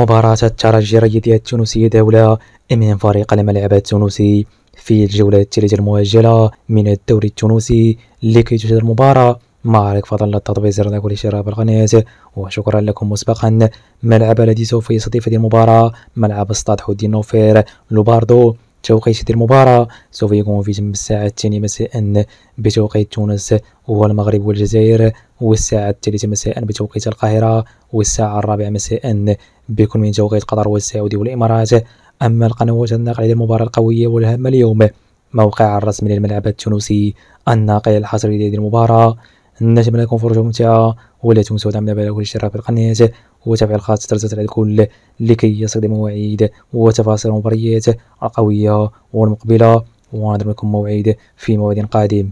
مباراة الترجي ريدي التونسية دولة من فريق الملعب التونسي في الجولة الثالثة المؤجلة من الدوري التونسي لكي تشهد المباراة ما عليك فضل التطبيق زر لايك والاشتراك بالقناة وشكرا لكم مسبقا ملعب الذي سوف يستضيف هذه المباراة ملعب استاد حودي نوفير لوباردو توقيت هذه المباراة سوف يكون في تم الساعة الثانية مساء بتوقيت تونس والمغرب والجزائر والساعة الثالثة مساء بتوقيت القاهرة والساعة الرابعة مساء بكل من جوغيت قطر والسعودي والإمارات أما القنوات الناقلة للمباراة القوية والهامة اليوم موقع الرسمي للملعب التونسي الناقل الحصري لهذه المباراة نتمنى لكم فرجة ممتعة ولا تنسوا دعمنا بالله والاشتراك القناه وتفعيل الخاص ترسلت على الكل لكي يصل مواعيد وتفاصيل المباريات القوية والمقبلة ونضرب لكم موعد في موعد قادم